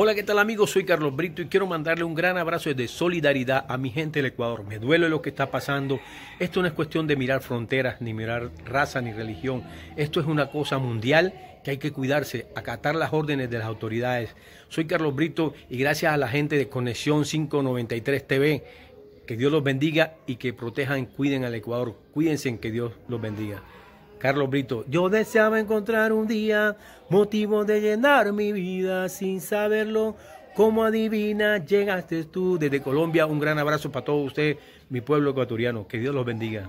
Hola, ¿qué tal amigos? Soy Carlos Brito y quiero mandarle un gran abrazo de solidaridad a mi gente del Ecuador. Me duele lo que está pasando. Esto no es cuestión de mirar fronteras, ni mirar raza, ni religión. Esto es una cosa mundial que hay que cuidarse, acatar las órdenes de las autoridades. Soy Carlos Brito y gracias a la gente de Conexión 593 TV. Que Dios los bendiga y que protejan, cuiden al Ecuador. Cuídense, en que Dios los bendiga. Carlos Brito, yo deseaba encontrar un día motivo de llenar mi vida sin saberlo. Como adivina, llegaste tú desde Colombia. Un gran abrazo para todo usted, mi pueblo ecuatoriano. Que Dios los bendiga.